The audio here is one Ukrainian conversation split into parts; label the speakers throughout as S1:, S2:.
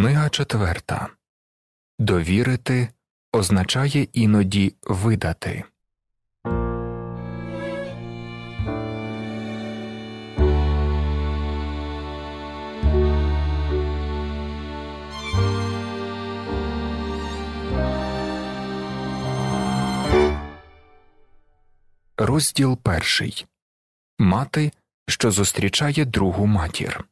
S1: Книга четверта Довірити означає іноді видати. Розділ перший Мати, що зустрічає другу матір.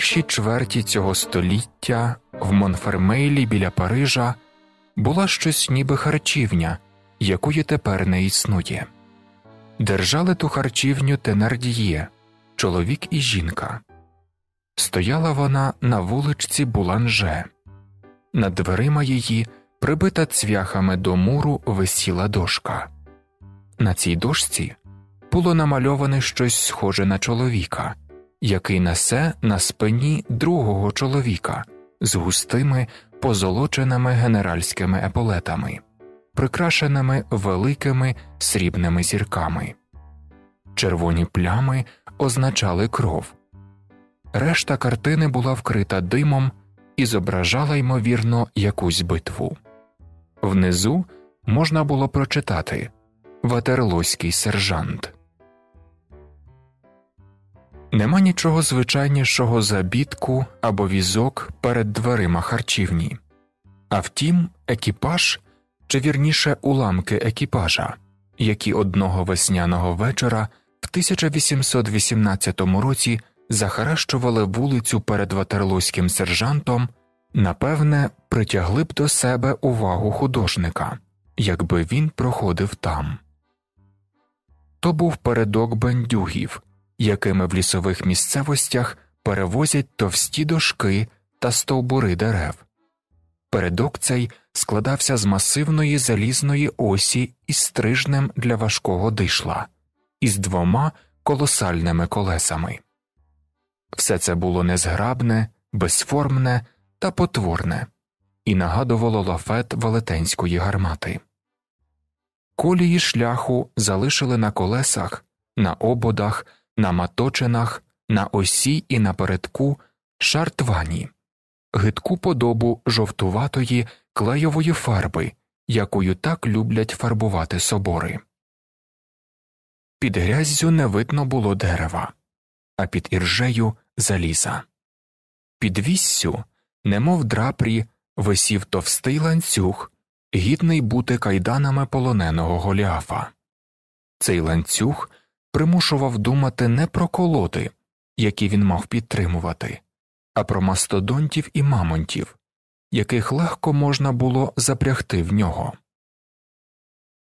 S1: першій чверті цього століття в Монфермейлі біля Парижа була щось ніби харчівня, якої тепер не існує. Держали ту харчівню Тенардіє, чоловік і жінка. Стояла вона на вуличці Буланже, над дверима її, прибита цвяхами до муру, висіла дошка. На цій дошці було намальоване щось схоже на чоловіка який несе на спині другого чоловіка з густими позолоченими генеральськими еполетами, прикрашеними великими срібними зірками. Червоні плями означали кров. Решта картини була вкрита димом і зображала ймовірно якусь битву. Внизу можна було прочитати Ватерлоський сержант. Нема нічого звичайнішого забітку або візок перед дверима харчівні. А втім, екіпаж чи вірніше уламки екіпажа, які одного весняного вечора в 1818 році захаращували вулицю перед ватерлузьким сержантом, напевне, притягли б до себе увагу художника, якби він проходив там. То був передок бандюгів якими в лісових місцевостях перевозять товсті дошки та стовбури дерев. Передок цей складався з масивної залізної осі із стрижнем для важкого дишла, із двома колосальними колесами. Все це було незграбне, безформне та потворне і нагадувало лафет велетенської гармати. Колії шляху залишили на колесах, на ободах на маточинах, на осі і напередку шартвані, гидку подобу жовтуватої клейової фарби, якою так люблять фарбувати собори. Під гряззю не видно було дерева, а під іржею заліза. Під віссю, немов драпрі, висів товстий ланцюг, гідний бути кайданами полоненого голіафа. Цей ланцюг примушував думати не про колоди, які він мав підтримувати, а про мастодонтів і мамонтів, яких легко можна було запрягти в нього.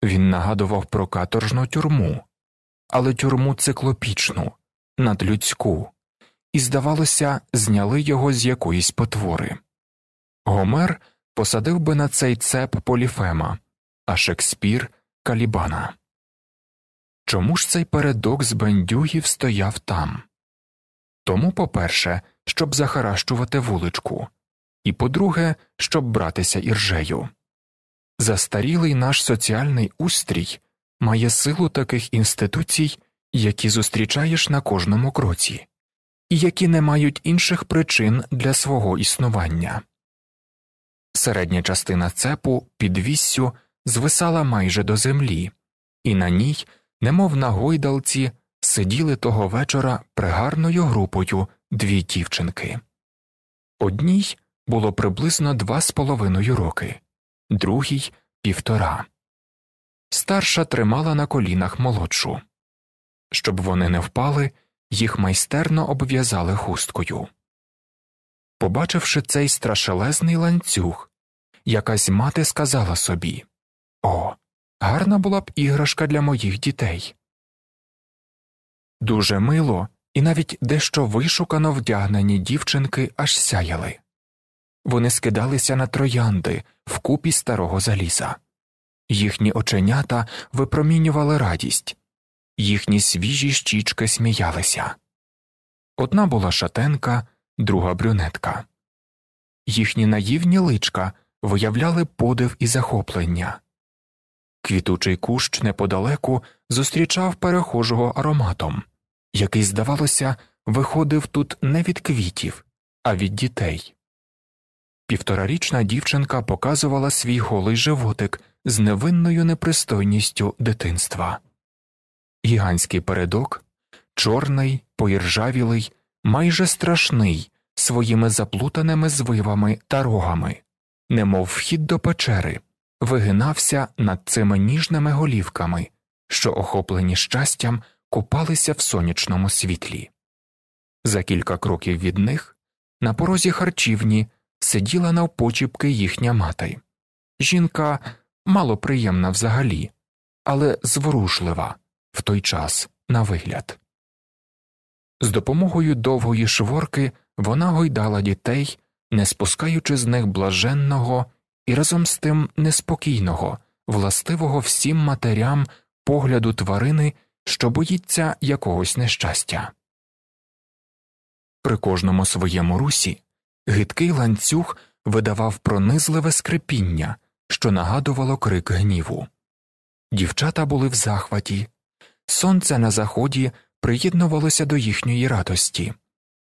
S1: Він нагадував про каторжну тюрму, але тюрму циклопічну, надлюдську, і, здавалося, зняли його з якоїсь потвори. Гомер посадив би на цей цеп поліфема, а Шекспір калібана. Чому ж цей передок з бендюгів стояв там? Тому, по перше, щоб захаращувати вуличку, і по друге, щоб братися іржею. Застарілий наш соціальний устрій має силу таких інституцій, які зустрічаєш на кожному кроці, і які не мають інших причин для свого існування. Середня частина цепу під віссю звисала майже до землі, і на ній немов на гойдалці, сиділи того вечора пригарною групою дві дівчинки. Одній було приблизно два з половиною роки, другій півтора. Старша тримала на колінах молодшу. Щоб вони не впали, їх майстерно обв'язали хусткою. Побачивши цей страшелезний ланцюг, якась мати сказала собі О, гарна була б іграшка для моїх дітей. Дуже мило і навіть дещо вишукано вдягнені дівчинки аж сяяли. Вони скидалися на троянди в купі старого заліза. Їхні оченята випромінювали радість, їхні свіжі щічки сміялися. Одна була шатенка, друга брюнетка. Їхні наївні личка виявляли подив і захоплення. Квітучий кущ неподалеку зустрічав перехожого ароматом, який, здавалося, виходив тут не від квітів, а від дітей. Півторарічна дівчинка показувала свій голий животик з невинною непристойністю дитинства. Гігантський передок, чорний, поіржавілий, майже страшний своїми заплутаними звивами та рогами, немов вхід до печери вигинався над цими ніжними голівками, що, охоплені щастям, купалися в сонячному світлі. За кілька кроків від них на порозі харчівні сиділа навпочіпки їхня мати. Жінка малоприємна взагалі, але зворушлива в той час на вигляд. З допомогою довгої шворки вона гойдала дітей, не спускаючи з них блаженного і разом з тим неспокійного, властивого всім матерям погляду тварини, що боїться якогось нещастя. При кожному своєму русі гидкий ланцюг видавав пронизливе скрипіння, що нагадувало крик гніву. Дівчата були в захваті, сонце на заході приєднувалося до їхньої радості,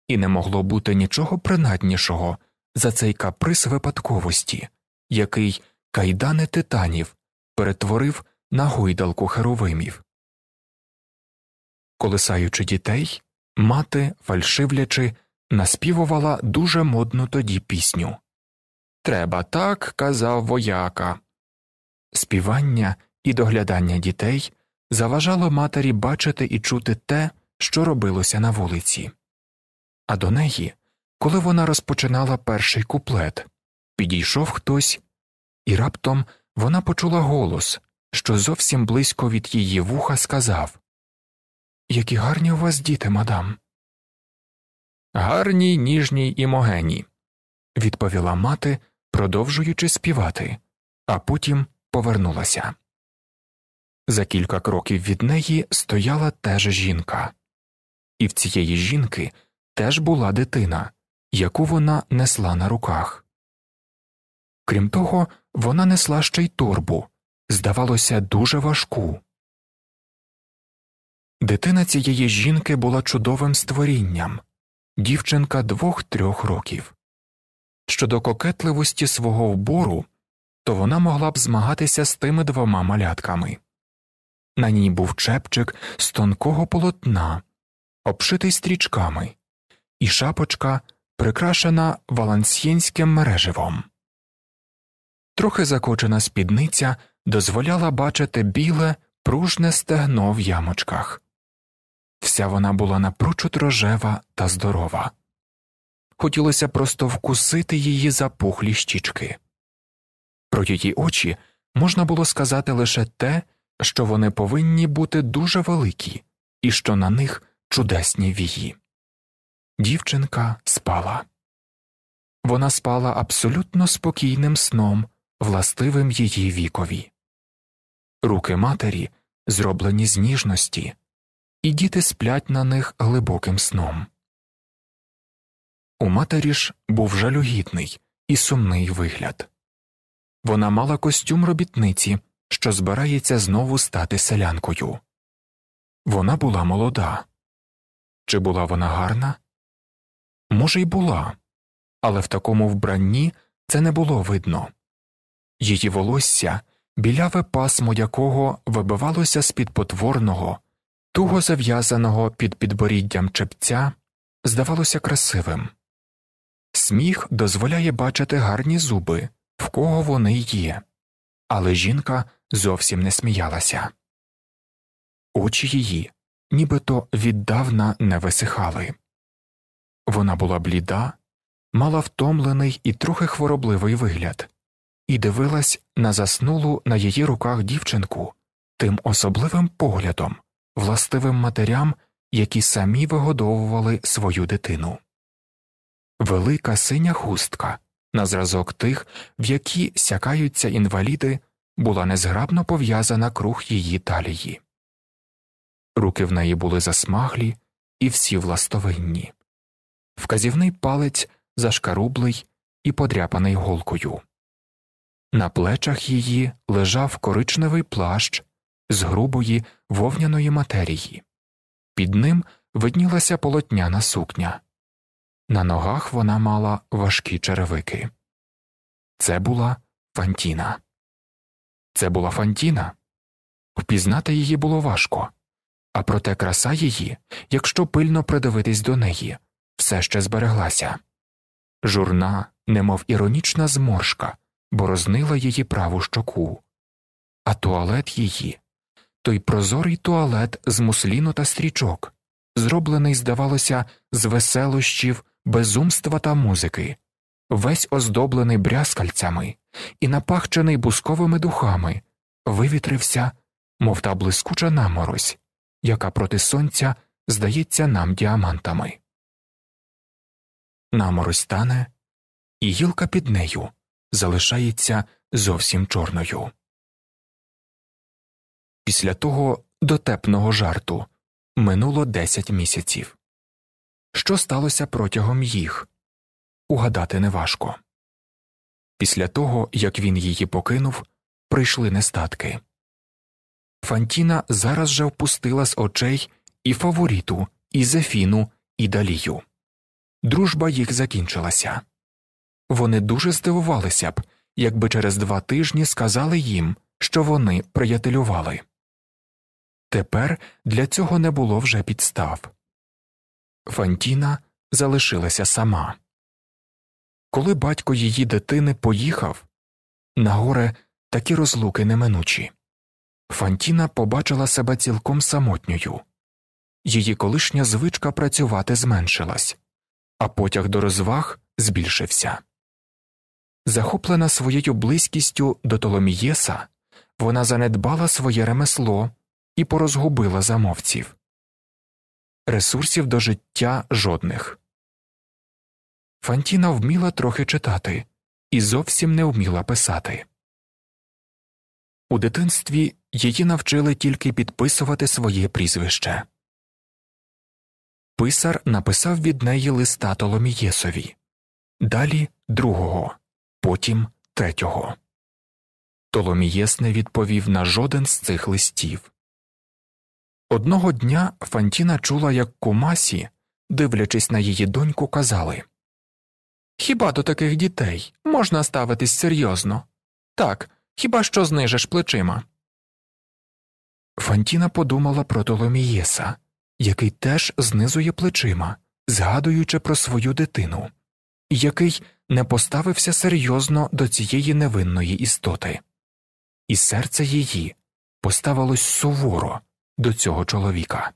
S1: і не могло бути нічого принаднішого за цей каприз випадковості, який кайдани титанів перетворив на гойдалку херовимів. Колисаючи дітей, мати, фальшивлячи, наспівувала дуже модну тоді пісню Треба так, казав вояка. Співання і доглядання дітей заважало матері бачити і чути те, що робилося на вулиці. А до неї, коли вона розпочинала перший куплет, Підійшов хтось, і раптом вона почула голос, що зовсім близько від її вуха сказав Які гарні у вас діти, мадам. Гарні, ніжні і могені, відповіла мати, продовжуючи співати, а потім повернулася. За кілька кроків від неї стояла теж жінка, і в цієї жінки теж була дитина, яку вона несла на руках. Крім того, вона несла ще й торбу, здавалося, дуже важку. Дитина цієї жінки була чудовим створінням дівчинка двох трьох років. Щодо кокетливості свого вбору, то вона могла б змагатися з тими двома малятками. На ній був чепчик з тонкого полотна, обшитий стрічками, і шапочка, прикрашена валансьєнським мереживом. Трохи закочена спідниця дозволяла бачити біле, пружне стегно в ямочках. Вся вона була напрочуд рожева та здорова. Хотілося просто вкусити її запухлі щічки. Про її очі можна було сказати лише те, що вони повинні бути дуже великі і що на них чудесні вії. Дівчинка спала. Вона спала абсолютно спокійним сном, властивим її вікові. Руки матері зроблені з ніжності, і діти сплять на них глибоким сном. У матері ж був жалюгідний і сумний вигляд. Вона мала костюм робітниці, що збирається знову стати селянкою. Вона була молода. Чи була вона гарна? Може, й була, але в такому вбранні це не було видно її волосся, біляве пасмо якого вибивалося з під потворного, туго зав'язаного під підборіддям чепця, здавалося красивим. Сміх дозволяє бачити гарні зуби, в кого вони є, але жінка зовсім не сміялася. Очі її нібито віддавна не висихали. Вона була бліда, мала втомлений і трохи хворобливий вигляд і дивилась на заснулу на її руках дівчинку тим особливим поглядом, властивим матерям, які самі вигодовували свою дитину. Велика синя хустка на зразок тих, в які сякаються інваліди, була незграбно пов'язана круг її талії. Руки в неї були засмаглі і всі властовинні, вказівний палець зашкарублий і подряпаний голкою. На плечах її лежав коричневий плащ з грубої вовняної матерії, під ним виднілася полотняна сукня. На ногах вона мала важкі черевики. Це була Фантіна. Це була Фантіна. Впізнати її було важко, а проте краса її, якщо пильно придивитись до неї, все ще збереглася. Журна, немов іронічна зморшка борознила її праву щоку, а туалет її той прозорий туалет з мусліну та стрічок, зроблений, здавалося, з веселощів, безумства та музики, весь оздоблений брязкальцями і напахчений бусковими духами, вивітрився, мов та блискуча наморозь, яка проти сонця здається нам діамантами. Наморозь стане і гілка під нею залишається
S2: зовсім чорною. Після того дотепного
S1: жарту минуло 10 місяців. Що сталося протягом їх? Угадати неважко. Після того, як він її покинув, прийшли нестатки. Фантіна зараз же впустила з очей і фаворіту, і Зефіну, і Далію. Дружба їх закінчилася. Вони дуже здивувалися б, якби через два тижні сказали їм, що вони приятелювали. Тепер для цього не було вже підстав. Фантіна залишилася сама. Коли батько її дитини поїхав, на горе такі розлуки неминучі. Фантіна побачила себе цілком самотньою. Її колишня звичка працювати зменшилась, а потяг до розваг збільшився. Захоплена своєю близькістю до Толомієса, вона занедбала своє ремесло і порозгубила замовців. Ресурсів до життя жодних. Фантіна вміла трохи читати і зовсім не вміла писати. У дитинстві її навчили тільки підписувати своє прізвище. Писар написав від неї листа Толомієсові, далі другого потім третього. Толомієс не відповів на жоден з цих листів. Одного дня Фантіна чула, як Кумасі, дивлячись на її доньку, казали Хіба до таких дітей можна ставитись серйозно? Так, хіба що знижиш плечима. Фантіна подумала про Толомієса, який теж знизує плечима, згадуючи про свою дитину, який не поставився серйозно до цієї невинної істоти, і серце її поставилось суворо до цього чоловіка.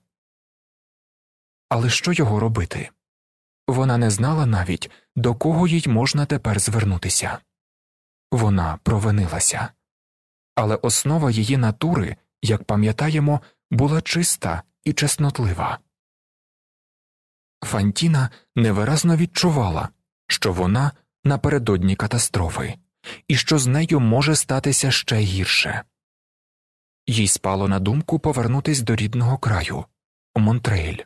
S1: Але що його робити? Вона не знала навіть, до кого їй можна тепер звернутися. Вона провинилася, але основа її натури, як пам'ятаємо, була чиста і чеснотлива. Фантіна невиразно відчувала, що вона напередодні катастрофи і що з нею може статися ще гірше. Їй спало на думку повернутись до рідного краю у Монтрейль.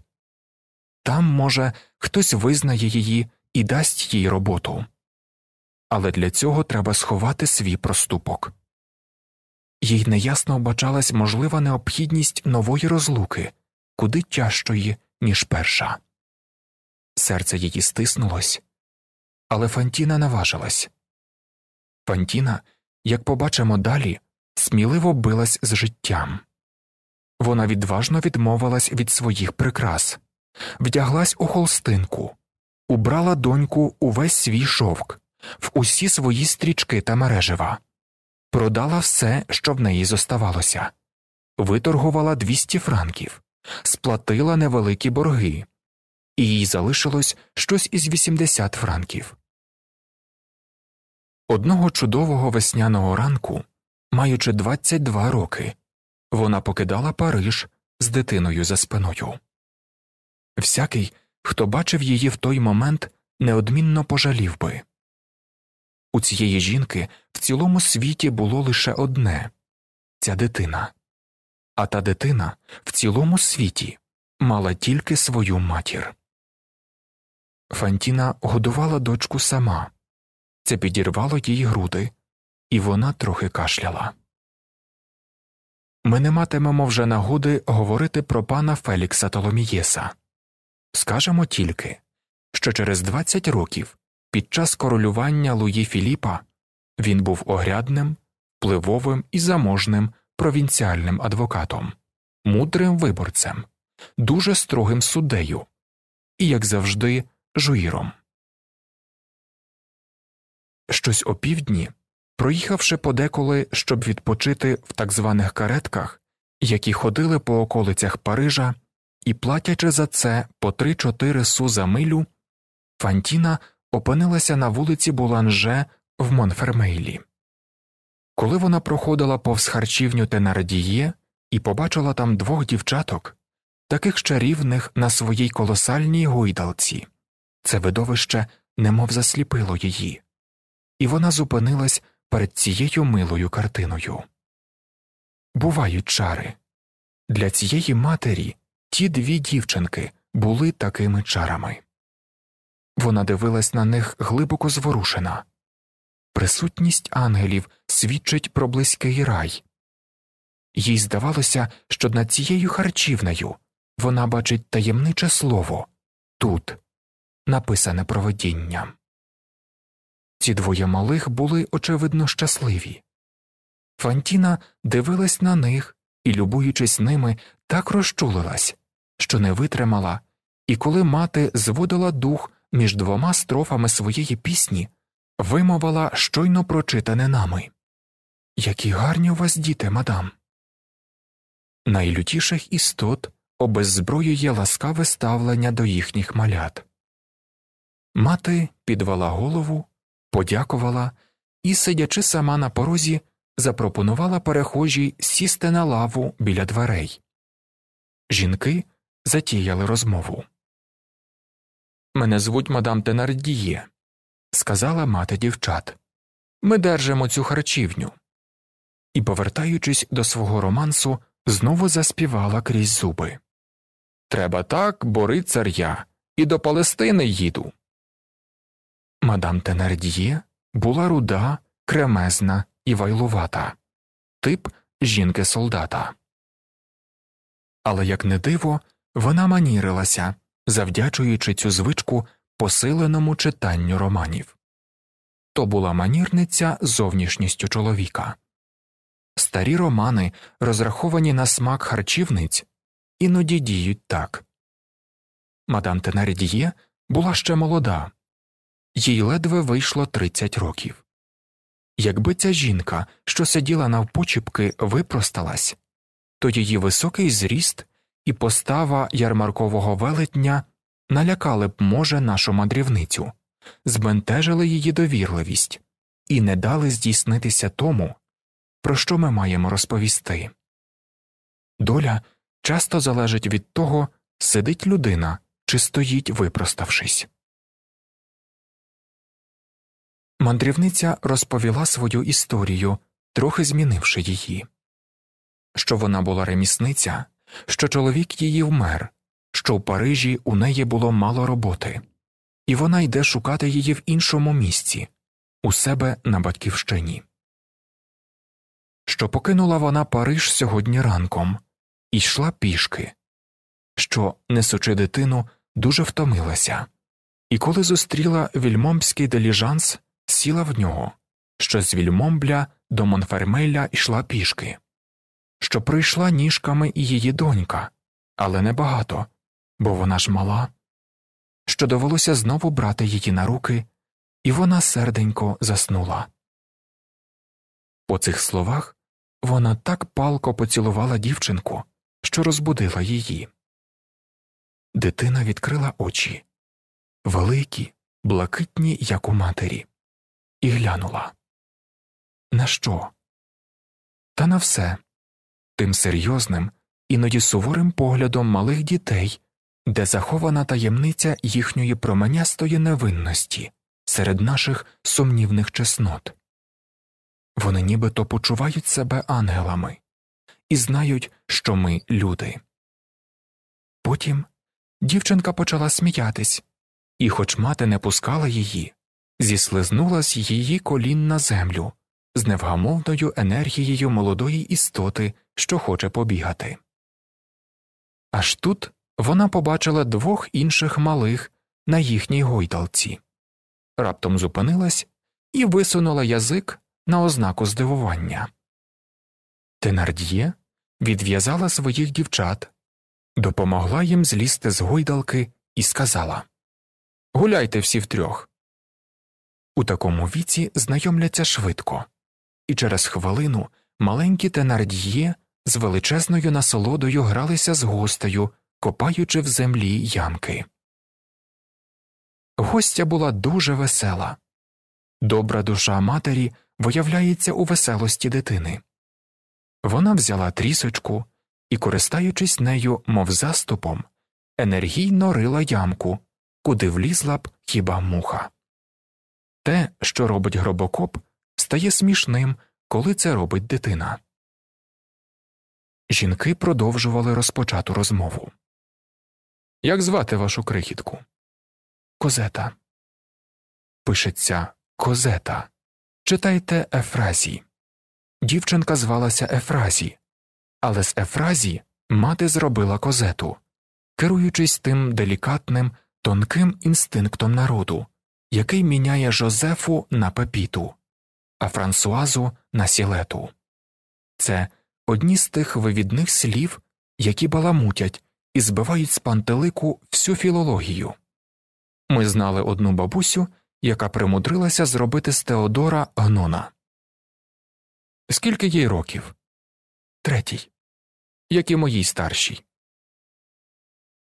S1: Там, може, хтось визнає її і дасть їй роботу. Але для цього треба сховати свій проступок. Їй неясно бачалась можлива необхідність нової розлуки, куди тяжчої, ніж перша. Серце її стиснулось, але Фантіна наважилась. Фантіна, як побачимо далі, сміливо билась з життям. Вона відважно відмовилась від своїх прикрас, вдяглась у холстинку, убрала доньку увесь свій шовк, в усі свої стрічки та мережива, продала все, що в неї зоставалося, виторгувала 200 франків, сплатила невеликі борги, і їй залишилось щось із 80 франків. Одного чудового весняного ранку, маючи 22 роки, вона покидала Париж з дитиною за спиною. Всякий, хто бачив її в той момент, неодмінно пожалів би у цієї жінки в цілому світі було лише одне ця дитина, а та дитина в цілому світі мала тільки свою матір. Фантіна годувала дочку сама. Це підірвало їй груди, і вона трохи кашляла. Ми не матимемо вже нагоди говорити про пана Фелікса Толомієса. Скажемо тільки, що через 20 років під час королювання Луї Філіпа він був огрядним, пливовим і заможним провінціальним адвокатом, мудрим виборцем, дуже строгим суддею і, як завжди, жуїром. Щось опівдні, проїхавши подеколи, щоб відпочити в так званих каретках, які ходили по околицях Парижа, і, платячи за це по 3-4 су за милю, Фантіна опинилася на вулиці Буланже в Монфермейлі. Коли вона проходила повз харчівню Тенардіє і побачила там двох дівчаток, таких ще рівних на своїй колосальній гойдалці, це видовище немов засліпило її і вона зупинилась перед цією милою картиною. Бувають чари. Для цієї матері ті дві дівчинки були такими чарами. Вона дивилась на них глибоко зворушена. Присутність ангелів свідчить про близький рай. Їй здавалося, що над цією харчівнею вона бачить таємниче слово тут, написане проведінням. Ці двоє малих були, очевидно, щасливі. Фантіна дивилась на них і, любуючись ними, так розчулилась, що не витримала, і коли мати зводила дух між двома строфами своєї пісні, вимовила щойно прочитане нами Які гарні у вас діти, мадам. Найлютіших істот обеззброює ласкаве ставлення до їхніх малят. Мати підвела голову подякувала і, сидячи сама на порозі, запропонувала перехожій сісти на лаву біля дверей. Жінки затіяли розмову. Мене звуть мадам Тенардіє, сказала мати дівчат. Ми держимо цю харчівню. І, повертаючись до свого романсу, знову заспівала крізь зуби Треба так, бори царя, і до Палестини їду. Мадам Тенардіє була руда, кремезна і вайлувата, тип жінки солдата. Але, як не диво, вона манірилася, завдячуючи цю звичку посиленому читанню романів. То була манірниця зовнішністю чоловіка. Старі романи, розраховані на смак харчівниць, іноді діють так. Мадам Тенардіє була ще молода їй ледве вийшло 30 років. Якби ця жінка, що сиділа навпочіпки, випросталась, то її високий зріст і постава ярмаркового велетня налякали б, може, нашу мандрівницю, збентежили її довірливість і не дали здійснитися тому, про що ми маємо розповісти. Доля часто залежить від того, сидить людина чи стоїть випроставшись. Мандрівниця розповіла свою історію, трохи змінивши її, що вона була ремісниця, що чоловік її вмер, що в Парижі у неї було мало роботи, і вона йде шукати її в іншому місці, у себе на батьківщині. Що покинула вона Париж сьогодні ранком і йшла пішки, що, несучи дитину, дуже втомилася, і коли зустріла вільмомський деліжанс сіла в нього, що з Вільмомбля до Монфермеля йшла пішки, що прийшла ніжками і її донька, але небагато, бо вона ж мала, що довелося знову брати її на руки, і вона серденько заснула. По цих словах вона так палко поцілувала дівчинку, що розбудила її. Дитина відкрила очі великі,
S2: блакитні, як у матері і глянула. На що?
S1: Та на все тим серйозним, іноді суворим поглядом малих дітей, де захована таємниця їхньої променястої невинності серед наших сумнівних чеснот. Вони нібито почувають себе ангелами і знають, що ми люди. Потім дівчинка почала сміятись, і, хоч мати не пускала її, Зіслизнулась її колін на землю з невгамовною енергією молодої істоти, що хоче побігати. Аж тут вона побачила двох інших малих на їхній гойдалці, раптом зупинилась і висунула язик на ознаку здивування. Тенардіє відв'язала своїх дівчат, допомогла їм злізти з гойдалки і сказала Гуляйте всі втрьох. У такому віці знайомляться швидко, і через хвилину маленькі тенард'є з величезною насолодою гралися з гостею, копаючи в землі ямки. Гостя була дуже весела. Добра душа матері виявляється у веселості дитини. Вона взяла трісочку і, користаючись нею, мов заступом, енергійно рила ямку, куди влізла б хіба муха. Те, що робить гробокоп, стає смішним,
S2: коли це робить дитина. Жінки продовжували розпочату розмову. Як звати вашу крихітку? Козета.
S1: Пишеться Козета. Читайте Ефразі. Дівчинка звалася Ефразі, але з Ефразі мати зробила козету, керуючись тим делікатним, тонким інстинктом народу, який міняє Жозефу на пепіту, а Франсуазу на сілету. Це одні з тих вивідних слів, які баламутять і збивають з пантелику всю філологію. Ми знали одну бабусю, яка примудрилася зробити з Теодора гнона. Скільки їй років? Третій, як і моїй старшій.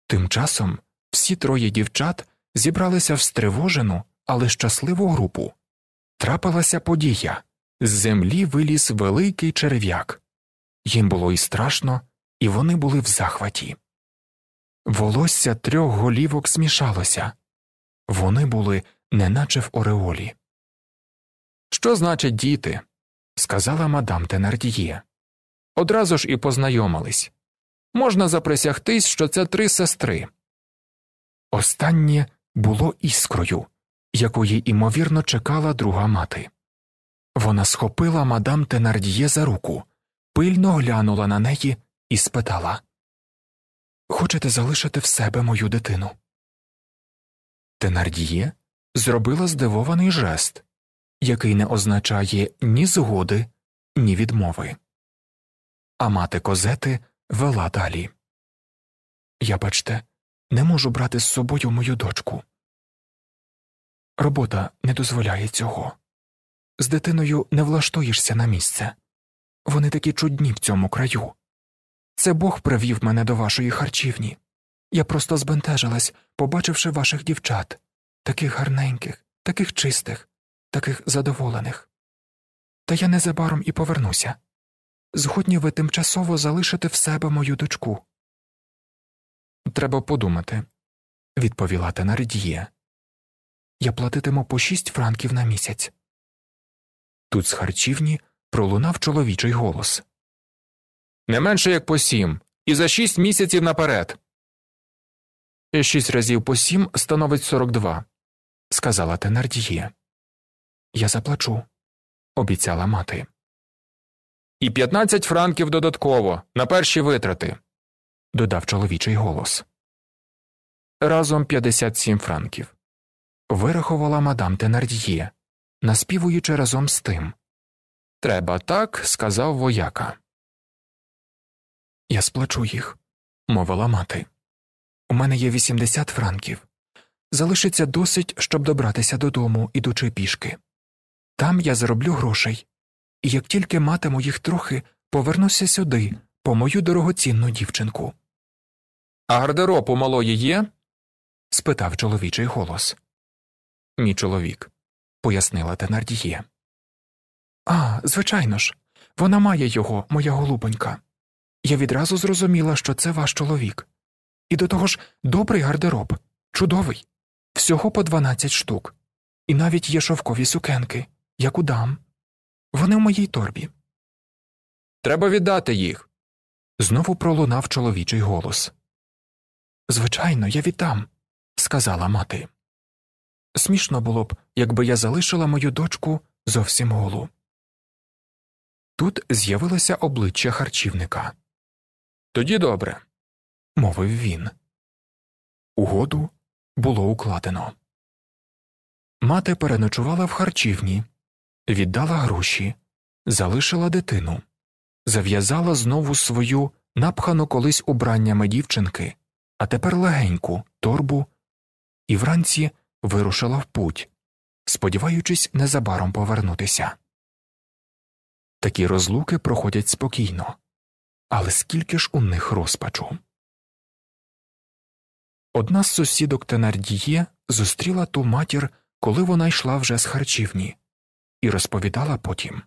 S1: Тим часом всі троє дівчат зібралися встривожену але щасливу групу. Трапилася подія з землі виліз великий черв'як. Їм було і страшно, і вони були в захваті. Волосся трьох голівок смішалося вони були неначе в Ореолі. Що значить діти? сказала мадам Тенардіє. Одразу ж і познайомились. Можна заприсягтись, що це три сестри. Останнє було іскрою, якої імовірно чекала друга мати. Вона схопила мадам Тенардіє за руку, пильно глянула на неї і спитала Хочете залишити в себе мою дитину? Тенардіє зробила здивований жест, який не означає ні згоди, ні відмови. А мати козети вела далі
S2: Я бачте, не можу брати з собою мою дочку.
S1: Робота не дозволяє цього. З дитиною не влаштуєшся на місце. Вони такі чудні в цьому краю. Це Бог привів мене до вашої харчівні. Я просто збентежилась, побачивши ваших дівчат, таких гарненьких, таких чистих, таких задоволених. Та я незабаром і повернуся. Згодні ви тимчасово залишите в себе мою дочку.
S2: Треба подумати, відповіла Тенардія
S1: я платитиму по шість франків на місяць. Тут з харчівні пролунав чоловічий голос Не менше як по сім, і за шість місяців наперед. Шість разів по сім становить сорок два,
S2: сказала Тенардіє. Я заплачу, обіцяла мати.
S1: І п'ятнадцять франків додатково на перші витрати, додав чоловічий голос. Разом п'ятдесят сім франків вирахувала мадам Тенард'є, наспівуючи разом з тим. Треба
S2: так, сказав вояка. Я сплачу їх, мовила
S1: мати. У мене є 80 франків. Залишиться досить, щоб добратися додому, ідучи пішки. Там я зароблю грошей, і як тільки матиму їх трохи, повернуся сюди, по мою дорогоцінну дівчинку. А гардероб у малої є? спитав чоловічий голос мій чоловік, пояснила Тенардіє. А, звичайно ж, вона має його, моя голубонька. Я відразу зрозуміла, що це ваш чоловік. І до того ж, добрий гардероб, чудовий, всього по дванадцять штук, і навіть є шовкові сукенки, як у дам. Вони в моїй торбі. Треба віддати їх. Знову пролунав чоловічий голос.
S2: Звичайно, я віддам, сказала мати.
S1: Смішно було б, якби я залишила мою дочку зовсім голу. Тут з'явилося обличчя харчівника. Тоді добре,
S2: мовив він. Угоду було укладено.
S1: Мати переночувала в харчівні, віддала гроші, залишила дитину, зав'язала знову свою напхану колись убраннями дівчинки, а тепер легеньку торбу, і вранці вирушила в путь, сподіваючись незабаром повернутися. Такі розлуки проходять спокійно, але скільки ж у них розпачу. Одна з сусідок Тенардіє зустріла ту матір, коли вона йшла вже з харчівні, і розповідала потім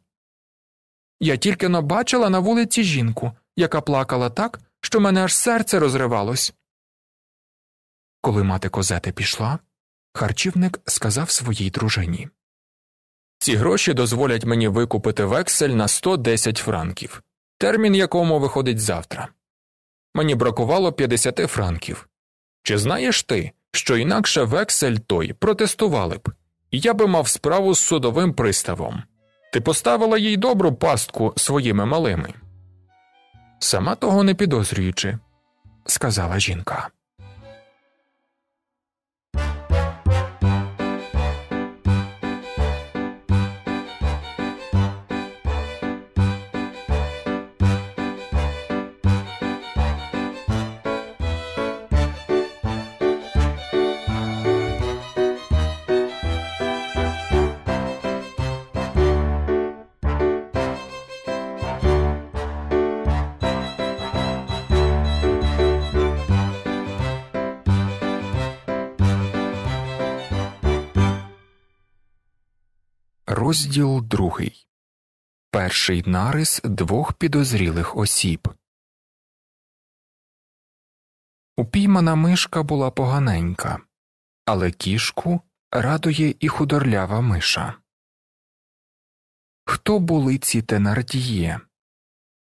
S1: Я тільки но бачила на вулиці жінку, яка плакала так, що мене аж серце розривалось. Коли мати козети пішла, харчівник сказав своїй дружині. Ці гроші дозволять мені викупити вексель на 110 франків, термін якому виходить завтра. Мені бракувало 50 франків. Чи знаєш ти, що інакше вексель той протестували б, і я би мав справу з судовим приставом? Ти поставила їй добру пастку своїми малими? Сама того не підозрюючи, сказала жінка. Розділ другий Перший
S2: нарис двох підозрілих осіб.
S1: Упіймана мишка була поганенька, але кішку радує і худорлява миша. Хто були ці тенардіє?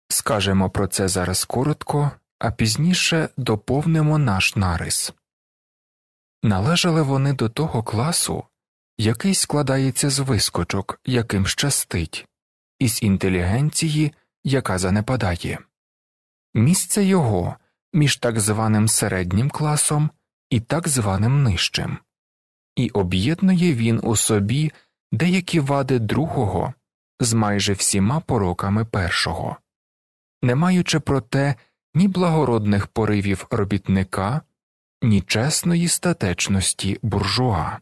S1: Скажемо про це зараз коротко, а пізніше доповнимо наш нарис. Належали вони до того класу який складається з вискочок, яким щастить, і з інтелігенції, яка занепадає, місце його між так званим середнім класом і так званим нижчим, і об'єднує він у собі деякі вади другого з майже всіма пороками першого, не маючи проте ні благородних поривів робітника, ні чесної статечності буржуа.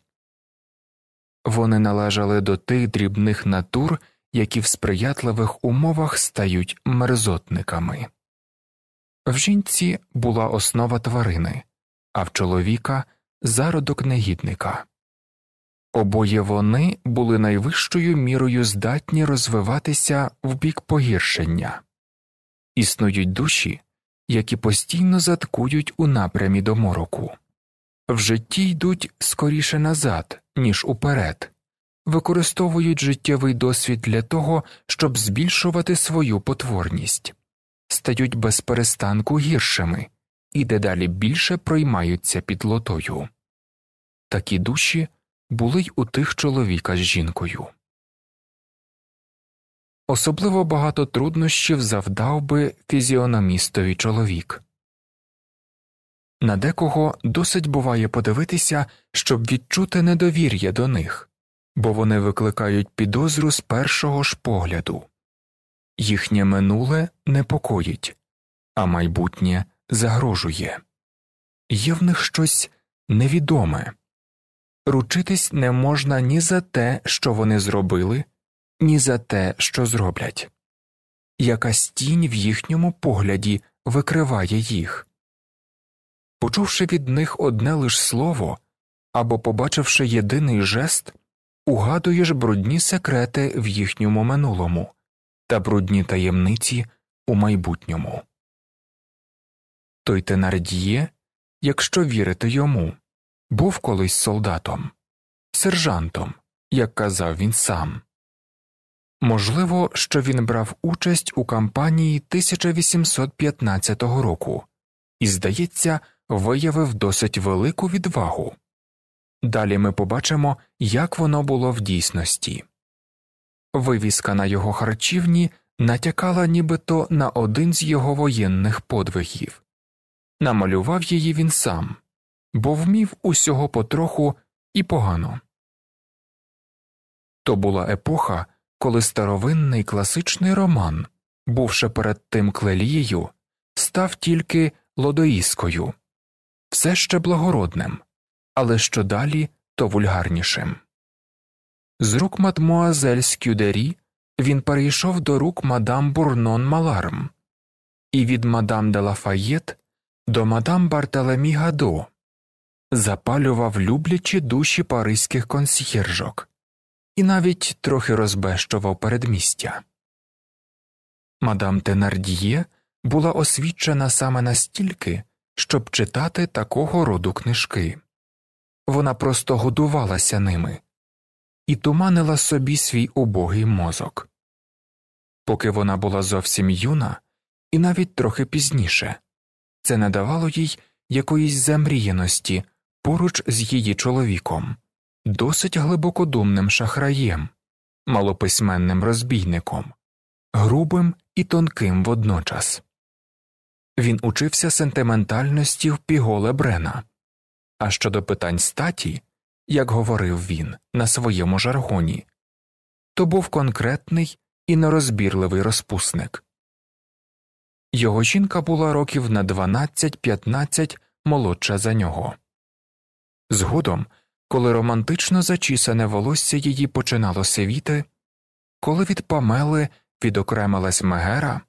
S1: Вони належали до тих дрібних натур, які в сприятливих умовах стають мерзотниками. В жінці була основа тварини, а в чоловіка зародок негідника. Обоє вони були найвищою мірою здатні розвиватися в бік погіршення, існують душі, які постійно заткують у напрямі до мороку, в житті йдуть скоріше назад, ніж уперед, використовують життєвий досвід для того, щоб збільшувати свою потворність, стають без перестанку гіршими і дедалі більше проймаються підлотою. Такі душі були й у тих чоловіка з жінкою. Особливо багато труднощів завдав би фізіономістові чоловік. На декого досить буває подивитися, щоб відчути недовір'я до них, бо вони викликають підозру з першого ж погляду їхнє минуле непокоїть, а майбутнє загрожує є в них щось невідоме ручитись не можна ні за те, що вони зробили, ні за те, що зроблять. Якась тінь в їхньому погляді викриває їх почувши від них одне лиш слово або побачивши єдиний жест, угадуєш брудні секрети в їхньому минулому та брудні таємниці у майбутньому. Той Тенардіє, якщо вірити йому, був колись солдатом, сержантом, як казав він сам. Можливо, що він брав участь у кампанії 1815 року, і, здається, виявив досить велику відвагу. Далі ми побачимо, як воно було в дійсності. Вивіска на його харчівні натякала нібито на один з його воєнних подвигів. Намалював її він сам, бо вмів усього потроху і погано. То була епоха, коли старовинний класичний роман, бувши перед тим клелією, став тільки лодоїскою все ще благородним, але що далі, то вульгарнішим. З рук мадмуазель Скюдері він перейшов до рук мадам Бурнон Маларм і від мадам де Лафаєт до мадам Бартелемі Гадо запалював люблячі душі паризьких консьєржок і навіть трохи розбещував передмістя. Мадам Тенардіє була освічена саме настільки, щоб читати такого роду книжки. Вона просто годувалася ними і туманила собі свій убогий мозок. Поки вона була зовсім юна, і навіть трохи пізніше, це не давало їй якоїсь замріяності поруч з її чоловіком, досить глибокодумним шахраєм, малописьменним розбійником, грубим і тонким водночас він учився сентиментальності в піголе Брена. А щодо питань статі, як говорив він на своєму жаргоні, то був конкретний і нерозбірливий розпусник. Його жінка була років на 12-15 молодша за нього. Згодом, коли романтично зачісане волосся її починало сивіти, коли від памели відокремилась Мегера,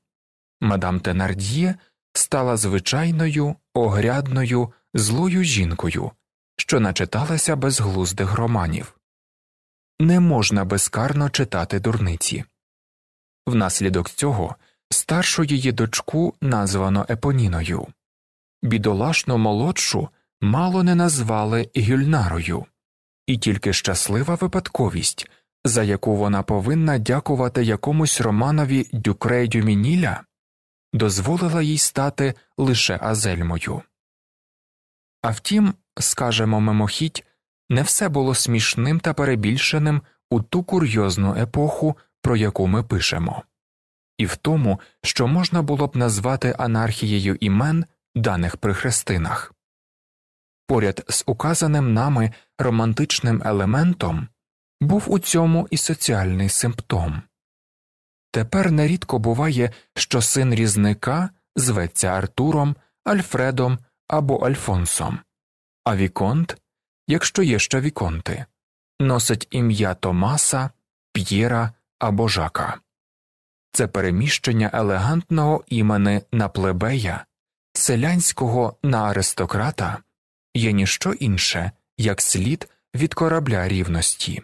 S1: мадам Тенард'є стала звичайною, огрядною, злою жінкою, що начиталася безглуздих романів. Не можна безкарно читати дурниці. Внаслідок цього старшу її дочку названо Епоніною, бідолашно молодшу мало не назвали Гюльнарою, і тільки щаслива випадковість, за яку вона повинна дякувати якомусь романові Дюкрей Дюмініля, дозволила їй стати лише азельмою. А втім, скажемо мимохідь, не все було смішним та перебільшеним у ту курйозну епоху, про яку ми пишемо, і в тому, що можна було б назвати анархією імен, даних при хрестинах. Поряд з указаним нами романтичним елементом був у цьому і соціальний симптом. Тепер нерідко буває, що син різника зветься Артуром, Альфредом або Альфонсом, а Віконт, якщо є ще Віконти, носить ім'я Томаса, П'єра або Жака. Це переміщення елегантного імени на плебея, селянського на аристократа є ніщо інше, як слід від корабля рівності,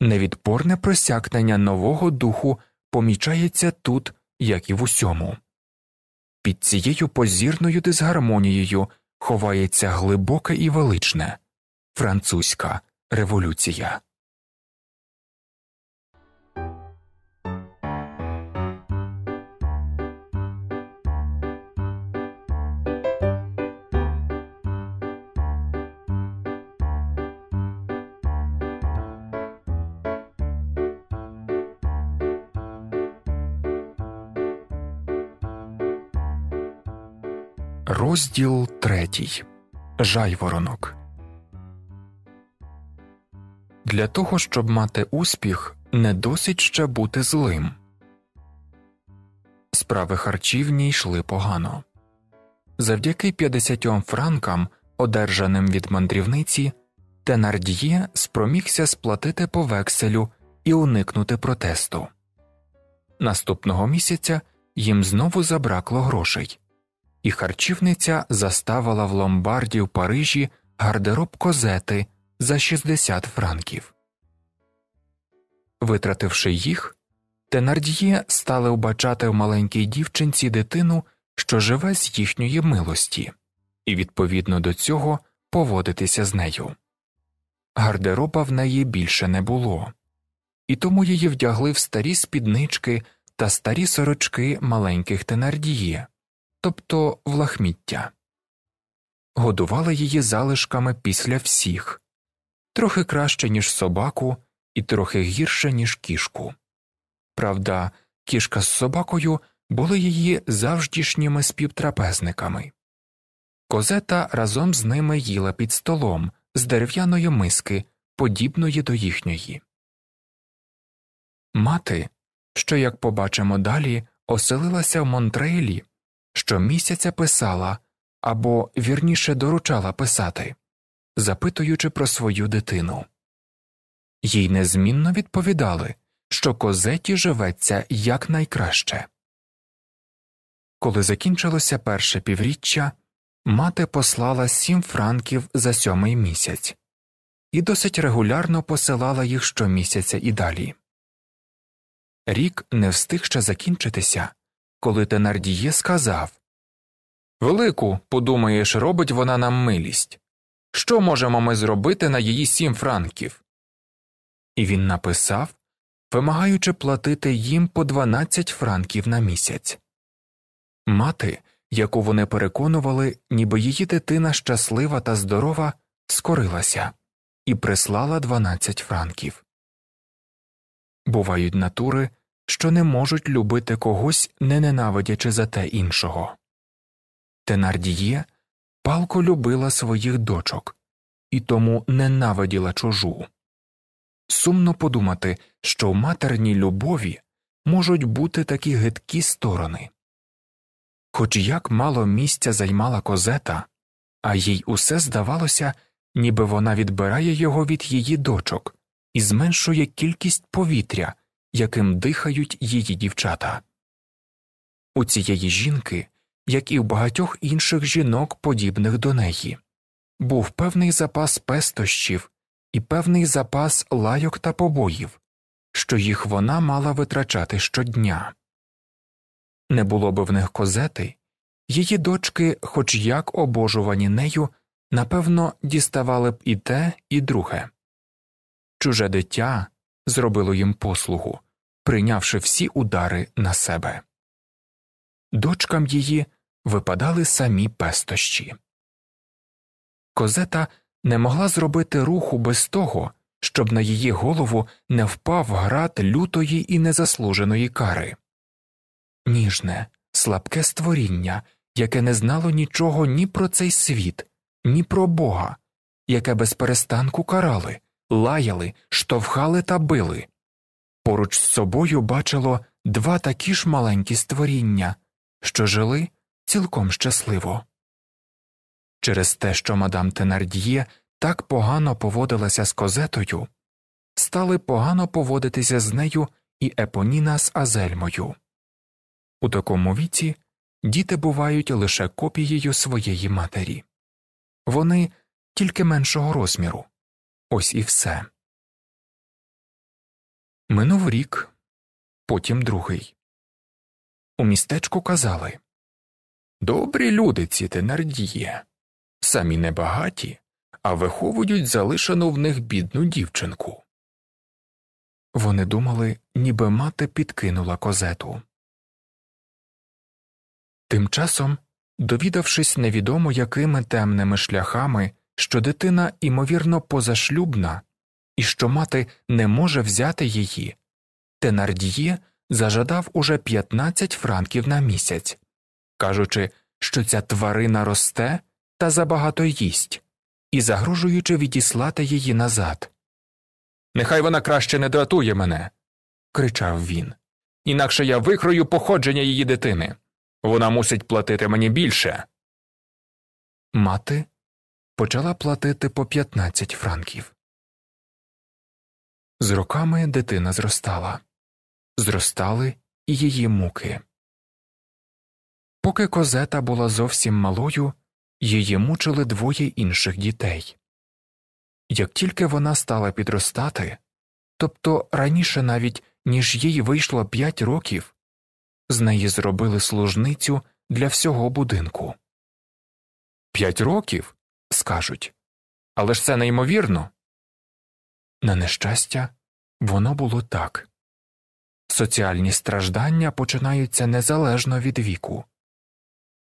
S1: невідпорне просякнення нового духу помічається тут, як і в усьому. Під цією позірною дисгармонією ховається глибоке і величне французька революція. Розділ третій Жайворонок Для того, щоб мати успіх, не досить ще бути злим. Справи харчівні йшли погано. Завдяки 50 франкам, одержаним від мандрівниці, Тенардіє спромігся сплатити по векселю і уникнути протесту. Наступного місяця їм знову забракло грошей і харчівниця заставила в ломбарді в Парижі гардероб козети за 60 франків. Витративши їх, тенардіє стали вбачати в маленькій дівчинці дитину, що живе з їхньої милості, і відповідно до цього поводитися з нею. Гардероба в неї більше не було, і тому її вдягли в старі спіднички та старі сорочки маленьких Тенард'є, тобто в лахміття. Годувала її залишками після всіх трохи краще, ніж собаку, і трохи гірше, ніж кішку. Правда, кішка з собакою були її завждішніми співтрапезниками. Козета разом з ними їла під столом з дерев'яної миски, подібної до їхньої. Мати, що, як побачимо далі, оселилася в Монтрейлі щомісяця писала або вірніше доручала писати, запитуючи про свою дитину. Їй незмінно відповідали, що козеті живеться якнайкраще. Коли закінчилося перше півріччя, мати послала сім франків за сьомий місяць і досить регулярно посилала їх щомісяця і далі. Рік не встиг ще закінчитися, коли Тенардіє сказав Велику, подумаєш, робить вона нам милість. Що можемо ми зробити на її сім франків? І він написав, вимагаючи платити їм по 12 франків на місяць. Мати, яку вони переконували, ніби її дитина щаслива та здорова, скорилася і прислала 12 франків. Бувають натури, що не можуть любити когось, не ненавидячи за те іншого. Тенардіє палко любила своїх дочок і тому ненавиділа чужу. Сумно подумати, що в матерній любові можуть бути такі гидкі сторони. Хоч як мало місця займала козета, а їй усе здавалося, ніби вона відбирає його від її дочок і зменшує кількість повітря, яким дихають її дівчата. У цієї жінки, як і в багатьох інших жінок, подібних до неї, був певний запас пестощів і певний запас лайок та побоїв, що їх вона мала витрачати щодня. Не було б в них козети, її дочки, хоч як обожувані нею, напевно, діставали б і те, і друге. Чуже дитя зробило їм послугу, прийнявши всі удари на себе. Дочкам її випадали самі пестощі. Козета не могла зробити руху без того, щоб на її голову не впав град лютої і незаслуженої кари. Ніжне, слабке створіння, яке не знало нічого ні про цей світ, ні про бога, яке без перестанку карали, лаяли, штовхали та били. Поруч з собою бачило два такі ж маленькі створіння, що жили цілком щасливо. Через те, що мадам Тенард'є так погано поводилася з козетою, стали погано поводитися з нею і Епоніна з Азельмою. У такому віці діти бувають лише копією своєї матері вони тільки меншого розміру. Ось і все.
S2: Минув рік, потім другий.
S1: У містечку казали Добрі люди ці тенардії, самі небагаті, а виховують залишену в них бідну дівчинку. Вони думали, ніби мати підкинула козету. Тим часом, довідавшись невідомо якими темними шляхами, що дитина, імовірно, позашлюбна і що мати не може взяти її, Тенардіє зажадав уже 15 франків на місяць, кажучи, що ця тварина росте та забагато їсть, і загрожуючи відіслати її назад. Нехай вона краще не дратує мене. кричав він. Інакше я викрою походження її дитини. Вона мусить платити мені більше. Мати почала платити по 15 франків. З роками дитина зростала, зростали і її муки. Поки козета була зовсім малою, її мучили двоє інших дітей. Як тільки вона стала підростати, тобто раніше навіть ніж їй вийшло п'ять років, з неї зробили служницю для всього будинку. П'ять років? скажуть. Але ж це неймовірно. На нещастя, воно було так соціальні страждання починаються незалежно від віку.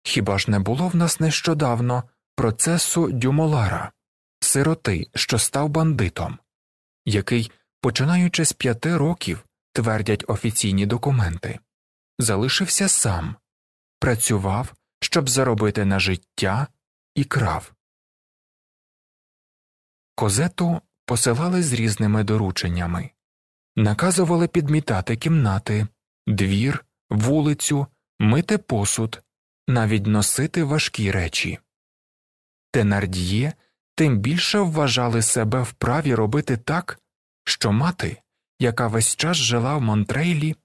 S1: Хіба ж не було в нас нещодавно процесу Дюмолара, сироти, що став бандитом, який, починаючи з п'яти років, твердять офіційні документи, залишився сам, працював, щоб заробити на життя і крав. Козету посилали з різними дорученнями, наказували підмітати кімнати, двір, вулицю, мити посуд, навіть носити важкі речі. Тенардіє тим більше вважали себе вправі робити так, що мати, яка весь час жила в Монтрейлі,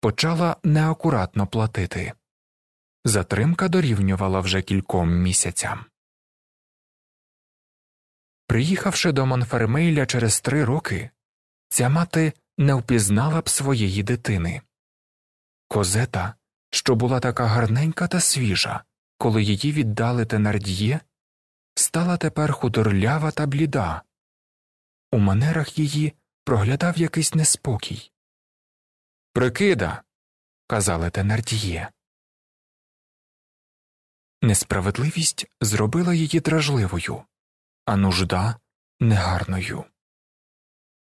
S1: почала неакуратно платити. Затримка дорівнювала вже кільком місяцям. Приїхавши до Монфермейля через три роки, ця мати не впізнала б своєї дитини. Козета, що була така гарненька та свіжа, коли її віддали Тенард'є, стала тепер худорлява та бліда. У манерах її
S2: проглядав якийсь неспокій. Прикида. казали Тенард'є. Несправедливість зробила її
S1: дражливою а нужда негарною.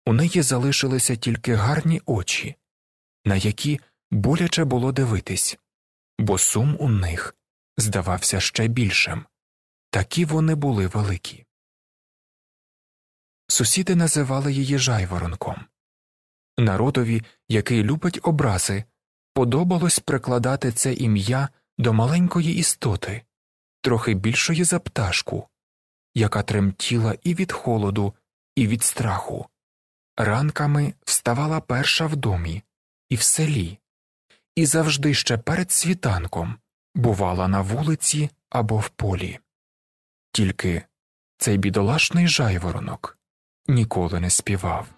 S1: У неї залишилися тільки гарні очі, на які боляче було дивитись, бо сум у них здавався ще більшим такі вони були великі. Сусіди називали її жайворонком. Народові, який любить образи, подобалось прикладати це ім'я до маленької істоти, трохи більшої за пташку, яка тремтіла і від холоду, і від страху. Ранками вставала перша в домі і в селі, і завжди ще перед світанком бувала на вулиці або в полі. Тільки цей бідолашний жайворонок ніколи не співав.